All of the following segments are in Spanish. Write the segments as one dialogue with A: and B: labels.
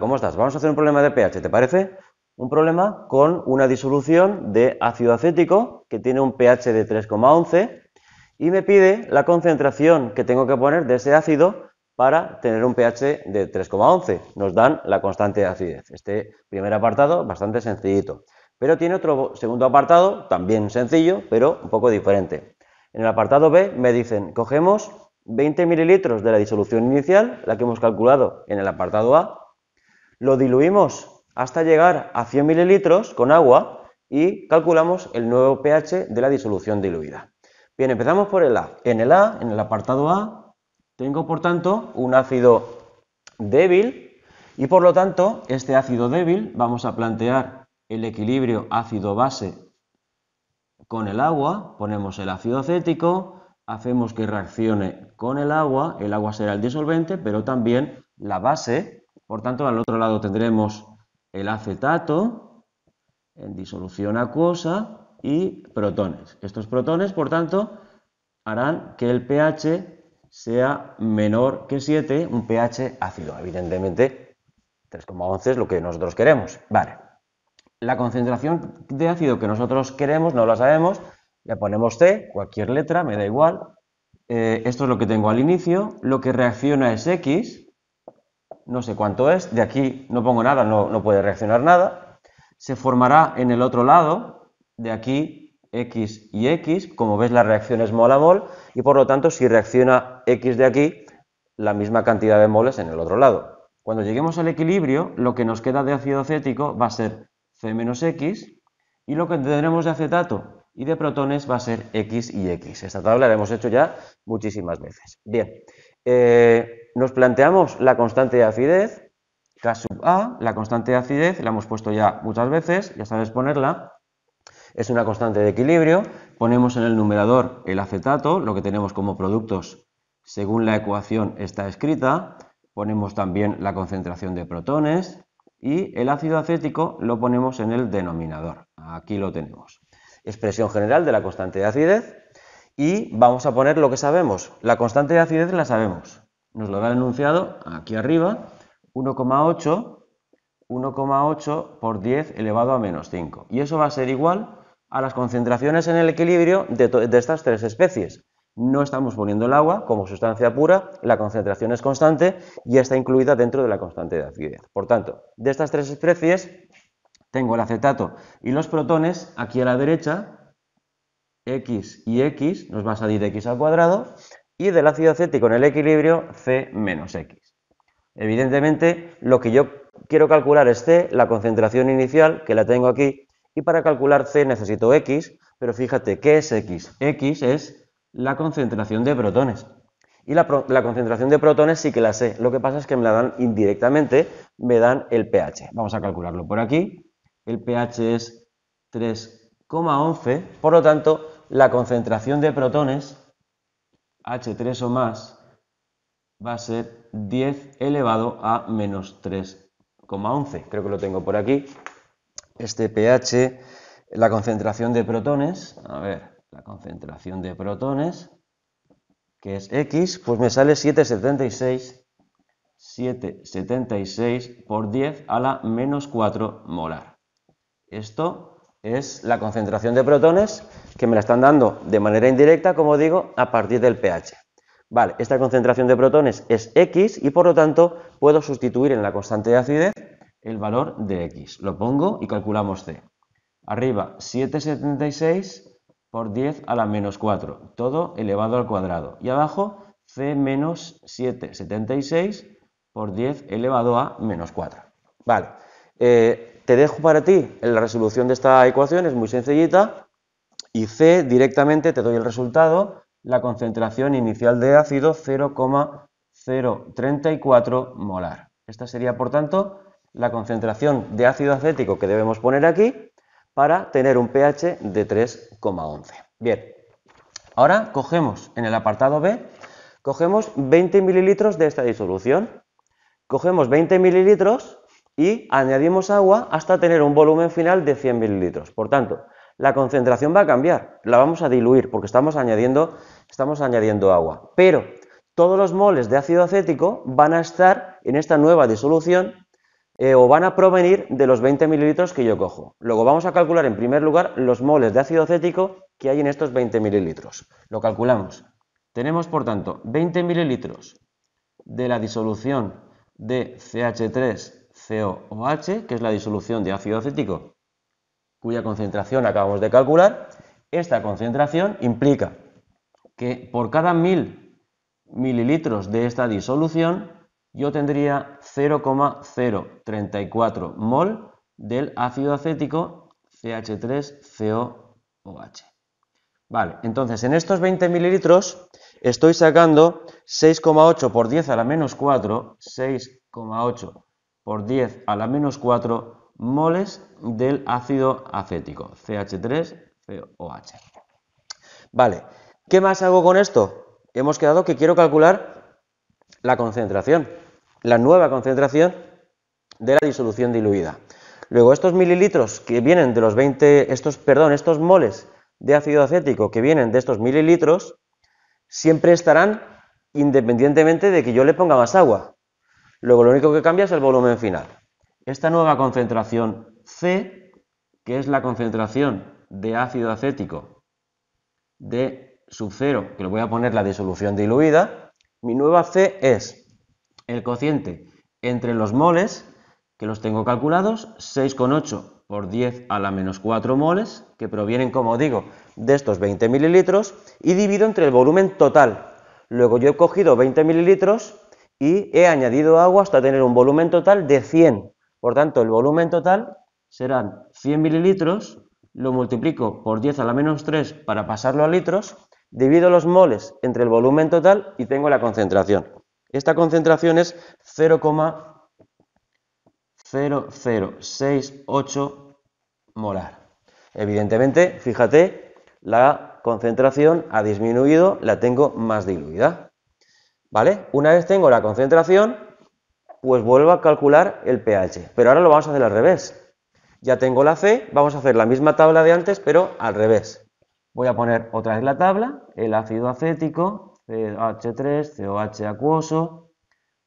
A: ¿Cómo estás? Vamos a hacer un problema de pH, ¿te parece? Un problema con una disolución de ácido acético que tiene un pH de 3,11 y me pide la concentración que tengo que poner de ese ácido para tener un pH de 3,11. Nos dan la constante de acidez. Este primer apartado, bastante sencillito. Pero tiene otro segundo apartado, también sencillo, pero un poco diferente. En el apartado B me dicen, cogemos 20 mililitros de la disolución inicial, la que hemos calculado en el apartado A, lo diluimos hasta llegar a 100 mililitros con agua y calculamos el nuevo pH de la disolución diluida. Bien, empezamos por el A. En el A, en el apartado A, tengo por tanto un ácido débil y por lo tanto este ácido débil vamos a plantear el equilibrio ácido-base con el agua, ponemos el ácido acético, hacemos que reaccione con el agua, el agua será el disolvente, pero también la base por tanto, al otro lado tendremos el acetato en disolución acuosa y protones. Estos protones, por tanto, harán que el pH sea menor que 7, un pH ácido. Evidentemente, 3,11 es lo que nosotros queremos. Vale. La concentración de ácido que nosotros queremos no la sabemos. ya ponemos C, cualquier letra, me da igual. Eh, esto es lo que tengo al inicio. Lo que reacciona es X, no sé cuánto es, de aquí no pongo nada, no, no puede reaccionar nada, se formará en el otro lado, de aquí X y X, como ves la reacción es mol a mol, y por lo tanto si reacciona X de aquí, la misma cantidad de moles en el otro lado. Cuando lleguemos al equilibrio, lo que nos queda de ácido acético va a ser C menos X, y lo que tendremos de acetato y de protones va a ser X y X. Esta tabla la hemos hecho ya muchísimas veces. Bien, eh, nos planteamos la constante de acidez, K sub A, la constante de acidez, la hemos puesto ya muchas veces, ya sabes ponerla, es una constante de equilibrio, ponemos en el numerador el acetato, lo que tenemos como productos según la ecuación está escrita, ponemos también la concentración de protones y el ácido acético lo ponemos en el denominador, aquí lo tenemos. Expresión general de la constante de acidez, y vamos a poner lo que sabemos. La constante de acidez la sabemos. Nos lo ha el enunciado aquí arriba, 1,8, 1,8 por 10 elevado a menos 5. Y eso va a ser igual a las concentraciones en el equilibrio de, de estas tres especies. No estamos poniendo el agua como sustancia pura, la concentración es constante y está incluida dentro de la constante de acidez. Por tanto, de estas tres especies, tengo el acetato y los protones aquí a la derecha, x y x, nos va a salir x al cuadrado, y del ácido acético en el equilibrio C menos x. Evidentemente, lo que yo quiero calcular es C, la concentración inicial, que la tengo aquí, y para calcular C necesito x, pero fíjate, ¿qué es x? x es la concentración de protones. Y la, concentración de protones sí que la sé, lo que pasa es que me la dan indirectamente, me dan el pH. Vamos a calcularlo por aquí, el pH es 3,11, por lo tanto, la concentración de protones, H3 o más, va a ser 10 elevado a menos 3,11. Creo que lo tengo por aquí. Este pH, la concentración de protones, a ver, la concentración de protones, que es X, pues me sale 776, 776 por 10 a la menos 4 molar. Esto es la concentración de protones que me la están dando de manera indirecta, como digo, a partir del pH. Vale, esta concentración de protones es X y por lo tanto puedo sustituir en la constante de acidez el valor de X. Lo pongo y calculamos C. Arriba 776 por 10 a la menos 4, todo elevado al cuadrado. Y abajo C menos 776 por 10 elevado a menos 4. Vale, eh, te dejo para ti la resolución de esta ecuación, es muy sencillita, y C directamente te doy el resultado, la concentración inicial de ácido 0,034 molar. Esta sería, por tanto, la concentración de ácido acético que debemos poner aquí para tener un pH de 3,11. Bien, ahora cogemos en el apartado B, cogemos 20 mililitros de esta disolución. Cogemos 20 mililitros y añadimos agua hasta tener un volumen final de 100 mililitros. Por tanto, la concentración va a cambiar, la vamos a diluir porque estamos añadiendo, estamos añadiendo agua. Pero todos los moles de ácido acético van a estar en esta nueva disolución eh, o van a provenir de los 20 mililitros que yo cojo. Luego vamos a calcular en primer lugar los moles de ácido acético que hay en estos 20 mililitros. Lo calculamos. Tenemos por tanto 20 mililitros de la disolución de CH3 COOH, que es la disolución de ácido acético, cuya concentración acabamos de calcular. Esta concentración implica que por cada mil mililitros de esta disolución yo tendría 0,034 mol del ácido acético CH3COOH. Vale, entonces en estos 20 mililitros estoy sacando 6,8 por 10 a la menos 4, 6,8 por 10 a la menos 4 moles del ácido acético, CH3COH. Vale, ¿qué más hago con esto? Hemos quedado que quiero calcular la concentración, la nueva concentración de la disolución diluida. Luego estos mililitros que vienen de los 20, estos, perdón, estos moles de ácido acético que vienen de estos mililitros, siempre estarán independientemente de que yo le ponga más agua. Luego lo único que cambia es el volumen final. Esta nueva concentración C, que es la concentración de ácido acético de sub 0, que le voy a poner la disolución diluida, mi nueva C es el cociente entre los moles, que los tengo calculados, 6,8 por 10 a la menos 4 moles, que provienen, como digo, de estos 20 mililitros, y divido entre el volumen total. Luego yo he cogido 20 mililitros y he añadido agua hasta tener un volumen total de 100. Por tanto, el volumen total serán 100 mililitros, lo multiplico por 10 a la menos 3 para pasarlo a litros, divido los moles entre el volumen total y tengo la concentración. Esta concentración es 0,0068 molar. Evidentemente, fíjate, la concentración ha disminuido, la tengo más diluida. Una vez tengo la concentración, pues vuelvo a calcular el pH. Pero ahora lo vamos a hacer al revés. Ya tengo la C, vamos a hacer la misma tabla de antes, pero al revés. Voy a poner otra vez la tabla, el ácido acético, CH3, COH acuoso,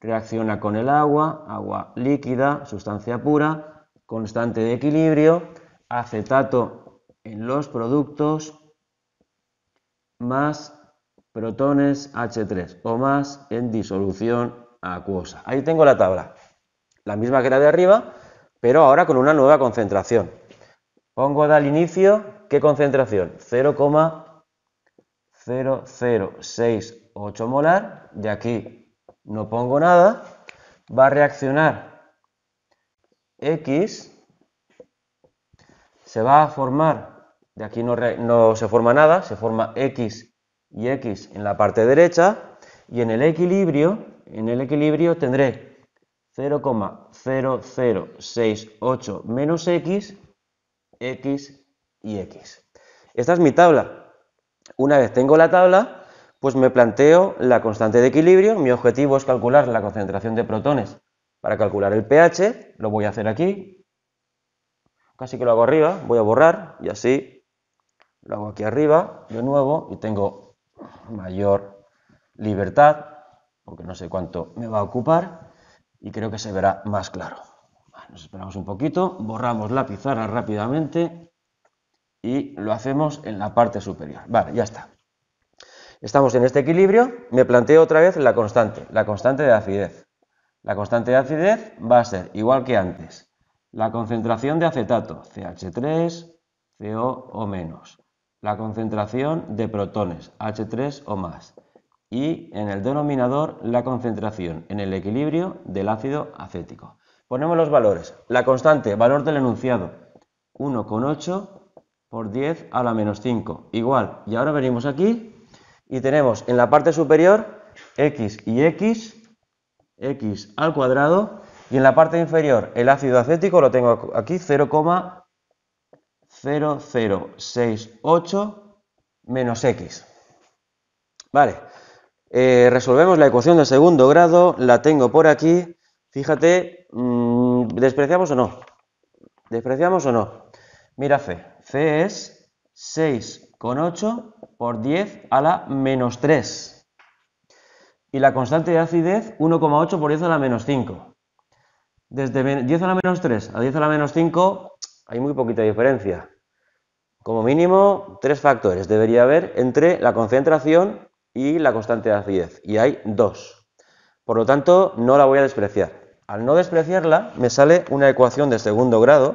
A: reacciona con el agua, agua líquida, sustancia pura, constante de equilibrio, acetato en los productos, más protones H3 o más en disolución acuosa. Ahí tengo la tabla, la misma que la de arriba, pero ahora con una nueva concentración. Pongo al inicio, ¿qué concentración? 0,006,8 molar, de aquí no pongo nada, va a reaccionar X, se va a formar, de aquí no, no se forma nada, se forma X y x en la parte derecha y en el equilibrio, en el equilibrio tendré 0,0068 menos x, x y x. Esta es mi tabla. Una vez tengo la tabla, pues me planteo la constante de equilibrio. Mi objetivo es calcular la concentración de protones para calcular el pH. Lo voy a hacer aquí. Casi que lo hago arriba. Voy a borrar y así lo hago aquí arriba de nuevo y tengo mayor libertad, porque no sé cuánto me va a ocupar y creo que se verá más claro. Nos esperamos un poquito, borramos la pizarra rápidamente y lo hacemos en la parte superior. Vale, ya está. Estamos en este equilibrio, me planteo otra vez la constante, la constante de acidez. La constante de acidez va a ser igual que antes. La concentración de acetato, CH3, CO o menos la concentración de protones, H3 o más, y en el denominador la concentración en el equilibrio del ácido acético. Ponemos los valores. La constante, valor del enunciado, 1,8 por 10 a la menos 5, igual. Y ahora venimos aquí y tenemos en la parte superior x y x, x al cuadrado, y en la parte inferior el ácido acético lo tengo aquí 0,1 0,068 menos x. Vale, eh, resolvemos la ecuación de segundo grado, la tengo por aquí. Fíjate, mm, ¿despreciamos o no? ¿Despreciamos o no? Mira C, C es 6,8 por 10 a la menos 3. Y la constante de acidez 1,8 por 10 a la menos 5. Desde 10 a la menos 3 a 10 a la menos 5 hay muy poquita diferencia. Como mínimo, tres factores debería haber entre la concentración y la constante de acidez, y hay dos. Por lo tanto, no la voy a despreciar. Al no despreciarla, me sale una ecuación de segundo grado.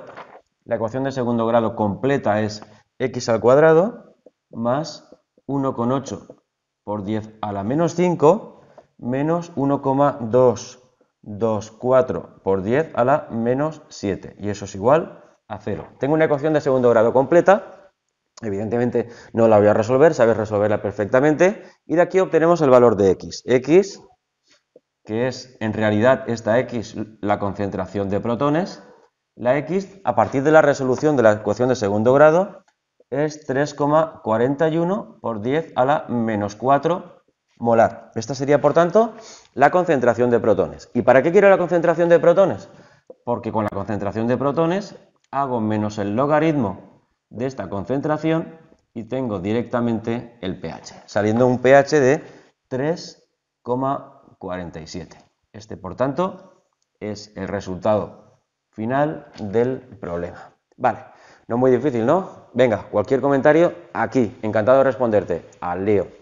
A: La ecuación de segundo grado completa es x al cuadrado más 1,8 por 10 a la menos 5 menos 1,224 por 10 a la menos 7. Y eso es igual a 0. Tengo una ecuación de segundo grado completa Evidentemente no la voy a resolver, sabes resolverla perfectamente. Y de aquí obtenemos el valor de x. x, que es en realidad esta x la concentración de protones. La x, a partir de la resolución de la ecuación de segundo grado, es 3,41 por 10 a la menos 4 molar. Esta sería, por tanto, la concentración de protones. ¿Y para qué quiero la concentración de protones? Porque con la concentración de protones hago menos el logaritmo de esta concentración y tengo directamente el pH, saliendo un pH de 3,47. Este, por tanto, es el resultado final del problema. Vale, no muy difícil, ¿no? Venga, cualquier comentario aquí, encantado de responderte. Al leo